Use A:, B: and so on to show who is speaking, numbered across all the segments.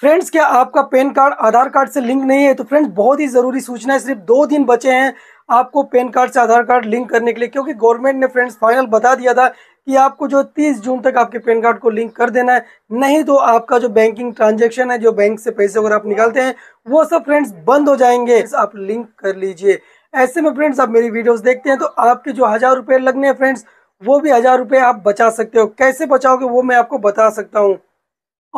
A: Friends क्या आपका PAN card Aadhaar card से लिंक नहीं है तो फ्रेंड्स बहुत ही ज़रूरी सूचना है सिर्फ दो दिन बचे हैं आपको पैन कार्ड से आधार कार्ड लिंक करने के लिए क्योंकि गवर्नमेंट ने फ्रेंड्स फाइनल बता दिया था कि आपको जो 30 जून तक आपके पैन कार्ड को लिंक कर देना है नहीं तो आपका जो बैंकिंग ट्रांजेक्शन है जो बैंक से पैसे वगैरह आप निकालते हैं वो सब फ्रेंड्स बंद हो जाएंगे आप लिंक कर लीजिए ऐसे में फ्रेंड्स आप मेरी वीडियोज़ देखते हैं तो आपके जो हज़ार रुपये लगने हैं फ्रेंड्स वो भी हज़ार रुपये आप बचा सकते हो कैसे बचाओगे वो मैं आपको बता सकता हूँ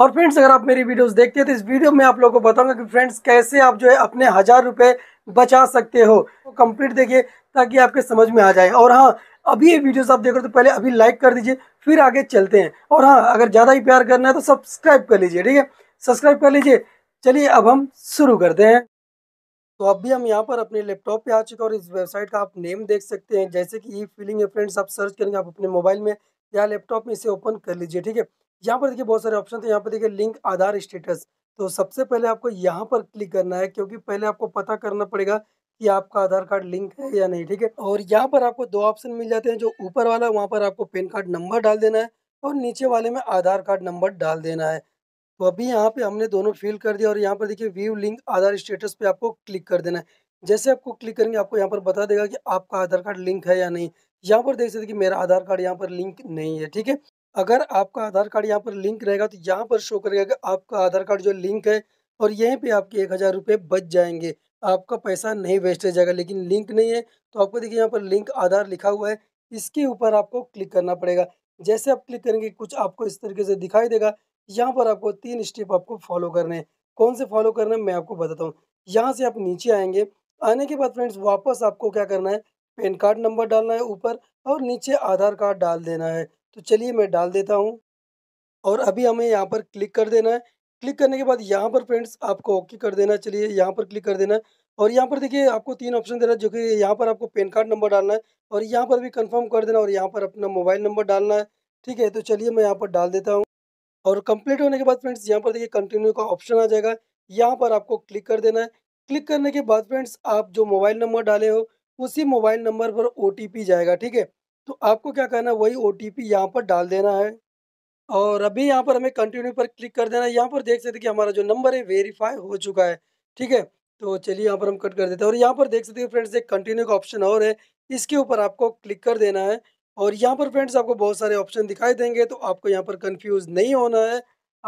A: और फ्रेंड्स अगर आप मेरी वीडियोस देखते हैं तो इस वीडियो में आप लोगों को बताऊंगा कि फ्रेंड्स कैसे आप जो है अपने हज़ार रुपये बचा सकते हो तो कंप्लीट देखिए ताकि आपके समझ में आ जाए और हाँ अभी ये वीडियोस आप देख रहे हो तो पहले अभी लाइक कर दीजिए फिर आगे चलते हैं और हाँ अगर ज़्यादा ही प्यार करना है तो सब्सक्राइब कर लीजिए ठीक है सब्सक्राइब कर लीजिए चलिए अब हम शुरू करते हैं तो अभी हम यहाँ पर अपने लैपटॉप पे आ चुके हैं और इस वेबसाइट का आप नेम देख सकते हैं जैसे कि ई फीलिंग है फ्रेंड्स आप सर्च करेंगे आप अपने मोबाइल में या लैपटॉप में इसे ओपन कर लीजिए ठीक है यहाँ पर देखिए बहुत सारे ऑप्शन थे यहाँ पर देखिए लिंक आधार स्टेटस तो सबसे पहले आपको यहाँ पर क्लिक करना है क्योंकि पहले आपको पता करना पड़ेगा कि आपका आधार कार्ड लिंक है या नहीं ठीक है और यहाँ पर आपको दो ऑप्शन मिल जाते हैं जो ऊपर वाला वहाँ पर आपको पेन कार्ड नंबर डाल देना है और नीचे वाले में आधार कार्ड नंबर डाल देना है तो अभी यहाँ पे हमने दोनों फिल कर दिया और यहाँ पर देखिए व्यू लिंक आधार स्टेटस पे आपको क्लिक कर देना है जैसे आपको क्लिक करेंगे आपको यहाँ पर बता देगा कि आपका आधार कार्ड लिंक है या नहीं यहाँ पर देख सकते कि मेरा आधार कार्ड यहाँ पर लिंक नहीं है ठीक है अगर आपका आधार कार्ड यहाँ पर लिंक रहेगा तो यहाँ पर शो करेगा कि आपका आधार कार्ड जो लिंक है और यहीं पे आपके एक हज़ार रुपये बच जाएंगे आपका पैसा नहीं वेस्ट हो जाएगा लेकिन लिंक नहीं है तो आपको देखिए यहाँ पर लिंक आधार लिखा हुआ है इसके ऊपर आपको क्लिक करना पड़ेगा जैसे आप क्लिक करेंगे कुछ आपको इस तरीके से दिखाई देगा यहाँ पर आपको तीन स्टेप आपको फॉलो करने हैं कौन से फॉलो करने हैं मैं आपको बताता हूँ यहाँ से आप नीचे आएंगे आने के बाद फ्रेंड्स वापस आपको क्या करना है पैन कार्ड नंबर डालना है ऊपर और नीचे आधार कार्ड डाल देना है तो चलिए मैं डाल देता हूँ और अभी हमें यहाँ पर क्लिक कर देना है क्लिक करने के बाद यहाँ पर फ्रेंड्स आपको ओके कर देना चलिए यहाँ पर क्लिक कर देना है और यहाँ पर देखिए आपको तीन ऑप्शन देना है जो कि यहाँ पर आपको पेन कार्ड नंबर डालना है और यहाँ पर भी कंफर्म कर देना और यहाँ पर अपना मोबाइल नंबर डालना है ठीक है तो चलिए मैं यहाँ पर डाल देता हूँ और कंप्लीट होने के बाद फ्रेंड्स यहाँ पर देखिए कंटिन्यू का ऑप्शन आ जाएगा यहाँ पर आपको क्लिक कर देना है क्लिक करने के बाद फ्रेंड्स आप जो मोबाइल नंबर डाले हो उसी मोबाइल नंबर पर ओ जाएगा ठीक है तो आपको क्या करना है वही ओ टी पी यहाँ पर डाल देना है और अभी यहाँ पर हमें कंटिन्यू पर क्लिक कर देना है यहाँ पर देख सकते हैं कि हमारा जो नंबर है वेरीफाई हो चुका है ठीक है तो चलिए यहाँ पर हम कट कर देते हैं और यहाँ पर देख सकते हैं फ्रेंड्स एक कंटिन्यू का ऑप्शन और है इसके ऊपर आपको क्लिक कर देना है और यहाँ पर फ्रेंड्स आपको बहुत सारे ऑप्शन दिखाई देंगे तो आपको यहाँ पर कन्फ्यूज़ नहीं होना है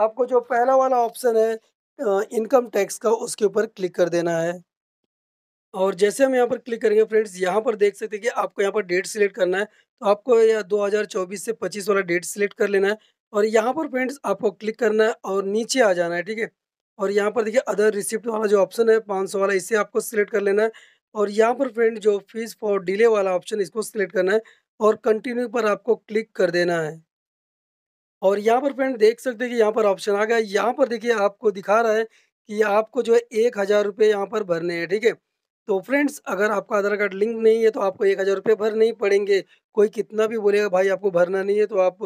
A: आपको जो पहला वाला ऑप्शन है इनकम टैक्स का उसके ऊपर क्लिक कर देना है और जैसे हम यहाँ पर क्लिक करेंगे फ्रेंड्स यहाँ पर देख सकते हैं कि आपको यहाँ पर डेट सिलेक्ट करना है तो आपको यह 2024 से 25 वाला डेट सिलेक्ट कर लेना है और यहाँ पर फ्रेंड्स आपको क्लिक करना है और नीचे आ जाना है ठीक है और यहाँ पर देखिए अदर रिसिप्ट वाला जो ऑप्शन है पाँच वाला इसे आपको सिलेक्ट कर लेना है और यहाँ पर फ्रेंड जो फीस फॉर डिले वाला ऑप्शन इसको सिलेक्ट करना है और कंटिन्यू पर आपको क्लिक कर देना है और यहाँ पर फ्रेंड देख सकते हैं कि यहाँ पर ऑप्शन आ गया यहाँ पर देखिए आपको दिखा रहा है कि आपको जो है एक हज़ार रुपये यहाँ पर भरने हैं ठीक है थीके? तो फ्रेंड्स अगर आपका आधार कार्ड लिंक नहीं है तो आपको एक हज़ार रुपये भरने ही पड़ेंगे कोई कितना भी बोलेगा भाई आपको भरना नहीं है तो आप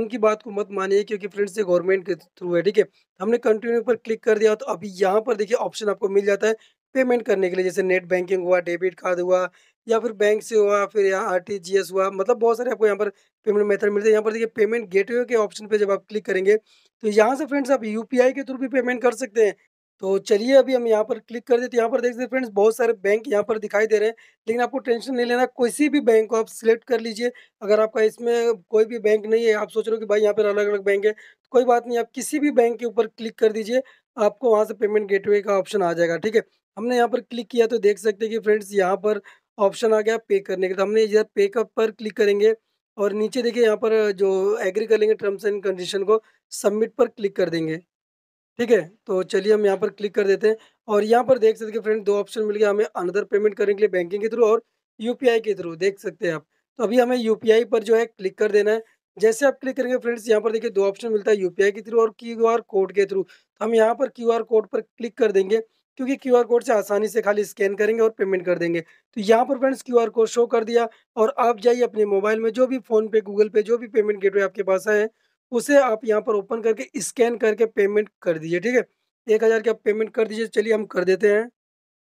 A: उनकी बात को मत मानिए क्योंकि फ्रेंड्स ये गवर्नमेंट के थ्रू है ठीक है हमने कंटिन्यू पर क्लिक कर दिया तो अभी यहाँ पर देखिए ऑप्शन आपको मिल जाता है पेमेंट करने के लिए जैसे नेट बैंकिंग हुआ डेबिट कार्ड हुआ या फिर बैंक से हुआ फिर यहाँ आर टी जी एस हुआ मतलब बहुत सारे आपको यहाँ पर पेमेंट मेथड मिलते हैं यहाँ पर देखिए पेमेंट गेटवे के ऑप्शन पे जब आप क्लिक करेंगे तो यहाँ से फ्रेंड्स आप यू पी आई के थ्रू भी पेमेंट कर सकते हैं तो चलिए अभी हम यहाँ पर क्लिक कर देते तो यहाँ पर देख सकते फ्रेंड्स बहुत सारे बैंक यहाँ पर दिखाई दे रहे हैं लेकिन आपको टेंशन नहीं लेना किसी भी बैंक को आप सिलेक्ट कर लीजिए अगर आपका इसमें कोई भी बैंक नहीं है आप सोच रहे हो कि भाई यहाँ पर अलग अलग बैंक है तो कोई बात नहीं आप किसी भी बैंक के ऊपर क्लिक कर दीजिए आपको वहाँ से पेमेंट गेटवे का ऑप्शन आ जाएगा ठीक है हमने यहाँ पर क्लिक किया तो देख सकते हैं कि फ्रेंड्स यहाँ पर ऑप्शन आ गया पे करने का तो हमने इधर पे कप पर क्लिक करेंगे और नीचे देखिए यहाँ पर जो एग्री कर लेंगे टर्म्स एंड कंडीशन को सबमिट पर क्लिक कर देंगे ठीक है तो चलिए हम यहाँ पर क्लिक कर देते हैं और यहाँ पर देख सकते हैं फ्रेंड दो ऑप्शन मिल गया हमें अनदर पेमेंट करने के लिए बैंकिंग के थ्रू और यू के थ्रू देख सकते हैं आप तो अभी हमें यू पर जो है क्लिक कर देना है जैसे आप क्लिक करेंगे फ्रेंड्स यहाँ पर देखिए दो ऑप्शन मिलता है यूपीआई के थ्रू और क्यूआर कोड के थ्रू तो हम यहाँ पर क्यूआर कोड पर क्लिक कर देंगे क्योंकि क्यूआर कोड से आसानी से खाली स्कैन करेंगे और पेमेंट कर देंगे तो यहाँ पर फ्रेंड्स क्यूआर कोड शो कर दिया और आप जाइए अपने मोबाइल में जो भी फ़ोन पे गूगल पे जो भी पेमेंट गेटवे आपके पास है उसे आप यहाँ पर ओपन करके स्कैन करके पेमेंट कर दीजिए ठीक है एक हज़ार की आप पेमेंट कर दीजिए चलिए हम कर देते हैं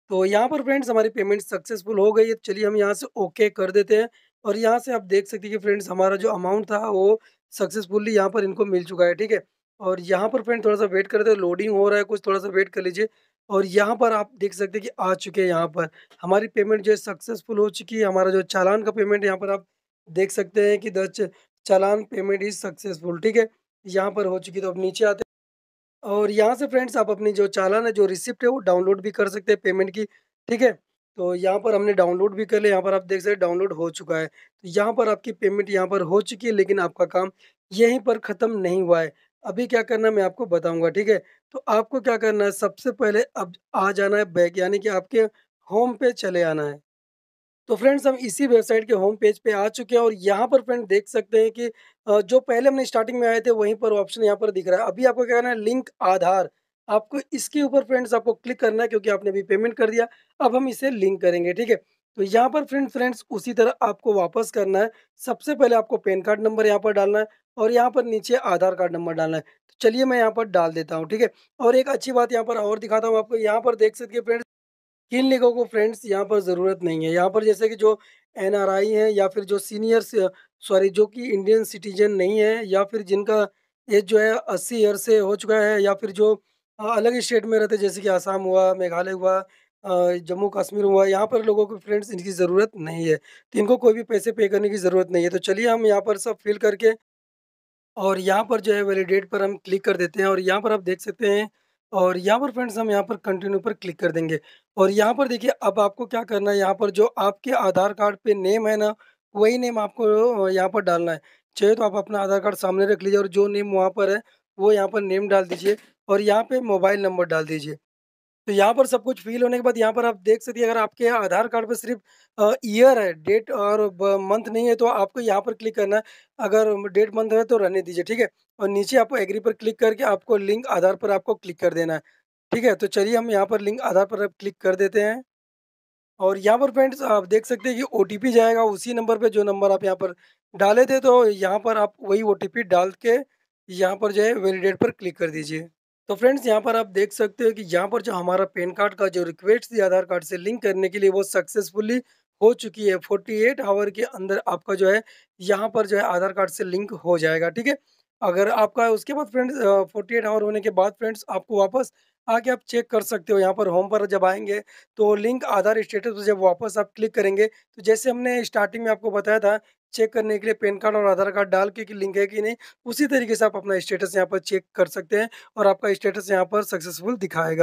A: तो यहाँ पर फ्रेंड्स हमारी पेमेंट सक्सेसफुल हो गई है चलिए हम यहाँ से ओके कर देते हैं और यहाँ से आप देख सकते हैं कि फ्रेंड्स हमारा जो अमाउंट था वो सक्सेसफुली यहाँ पर इनको मिल चुका है ठीक है और यहाँ पर फ्रेंड थोड़ा सा वेट करते हैं लोडिंग हो रहा है कुछ थोड़ा सा वेट कर लीजिए और यहाँ पर आप देख सकते हैं कि आ चुके हैं यहाँ पर हमारी पेमेंट जो है सक्सेसफुल हो चुकी है हमारा जो चालान का पेमेंट यहाँ पर आप देख सकते हैं कि दस चालान पेमेंट इज सक्सेसफुल ठीक है यहाँ पर हो चुकी तो अब नीचे आते और यहाँ से फ्रेंड्स आप अपनी जो चालान है जो रिसिप्ट है वो डाउनलोड भी कर सकते हैं पेमेंट की ठीक है तो यहाँ पर हमने डाउनलोड भी कर लिया यहाँ पर आप देख सकते हैं डाउनलोड हो चुका है तो यहाँ पर आपकी पेमेंट यहाँ पर हो चुकी है लेकिन आपका काम यहीं पर ख़त्म नहीं हुआ है अभी क्या करना है मैं आपको बताऊंगा ठीक है तो आपको क्या करना है सबसे पहले अब आ जाना है बैक यानी कि आपके होम पे चले आना है तो फ्रेंड्स हम इसी वेबसाइट के होम पेज पे आ चुके हैं और यहाँ पर फ्रेंड देख सकते हैं कि जो पहले हमने स्टार्टिंग में आए थे वहीं पर ऑप्शन यहाँ पर दिख रहा है अभी आपको क्या करना है लिंक आधार आपको इसके ऊपर फ्रेंड्स आपको क्लिक करना है क्योंकि आपने अभी पेमेंट कर दिया अब हम इसे लिंक करेंगे ठीक है तो यहाँ पर फ्रेंड फ्रेंड्स उसी तरह आपको वापस करना है सबसे पहले आपको पेन कार्ड नंबर यहाँ पर डालना है और यहाँ पर नीचे आधार कार्ड नंबर डालना है तो चलिए मैं यहाँ पर डाल देता हूँ ठीक है और एक अच्छी बात यहाँ पर और दिखाता हूँ आपको यहाँ पर देख सकते फ्रेंड्स किन लोगों को फ्रेंड्स यहाँ पर ज़रूरत नहीं है यहाँ पर जैसे कि जो एन आर आई हैं या फिर जो सीनियर सॉरी जो कि इंडियन सिटीजन नहीं है या फिर जिनका एज जो है अस्सी ईयर से हो चुका है या फिर जो अलग स्टेट में रहते जैसे कि आसाम हुआ मेघालय हुआ जम्मू कश्मीर हुआ यहाँ पर लोगों को फ्रेंड्स इनकी ज़रूरत नहीं है तो इनको कोई भी पैसे पे करने की ज़रूरत नहीं है तो चलिए हम यहाँ पर सब फिल करके और यहाँ पर जो है वैलिडेट पर हम क्लिक कर देते हैं और यहाँ पर आप देख सकते हैं और यहाँ पर फ्रेंड्स हम यहाँ पर कंटिन्यू पर क्लिक कर देंगे और यहाँ पर देखिए अब आपको क्या करना है यहाँ पर जो आपके आधार कार्ड पे नेम है ना वही नेम आपको यहाँ पर डालना है चाहे तो आप अपना आधार कार्ड सामने रख लीजिए और जो नेम वहाँ पर है वो यहाँ पर नेम डाल दीजिए और यहाँ पर मोबाइल नंबर डाल दीजिए तो यहाँ पर सब कुछ फील होने के बाद यहाँ पर आप देख सकते हैं अगर आपके आधार कार्ड पर सिर्फ ईयर है डेट और मंथ नहीं है तो आपको यहाँ पर क्लिक करना है अगर डेट मंथ है तो रहने दीजिए ठीक है और नीचे आपको एग्री पर क्लिक करके आपको लिंक आधार पर आपको क्लिक कर देना है ठीक है तो चलिए हम यहाँ पर लिंक आधार पर क्लिक कर देते हैं और यहाँ पर फ्रेंड्स आप देख सकते हैं कि ओ जाएगा उसी नंबर पर जो नंबर आप यहाँ पर डाले थे तो यहाँ पर आप वही ओ डाल के यहाँ पर जो है वेलीडेट पर क्लिक कर दीजिए तो फ्रेंड्स यहाँ पर आप देख सकते हो कि यहाँ पर जो हमारा पेन कार्ड का जो रिक्वेस्ट थी आधार कार्ड से लिंक करने के लिए वो सक्सेसफुली हो चुकी है 48 आवर के अंदर आपका जो है यहाँ पर जो है आधार कार्ड से लिंक हो जाएगा ठीक है अगर आपका उसके बाद फ्रेंड्स फोर्टी एट आवर होने के बाद फ्रेंड्स आपको वापस आके आप चेक कर सकते हो यहाँ पर होम पर जब आएंगे तो लिंक आधार स्टेटस पर जब वापस आप क्लिक करेंगे तो जैसे हमने स्टार्टिंग में आपको बताया था चेक करने के लिए पैन कार्ड और आधार कार्ड डाल के कि लिंक है कि नहीं उसी तरीके से आप अपना स्टेटस यहाँ पर चेक कर सकते हैं और आपका स्टेटस यहाँ पर सक्सेसफुल दिखाएगा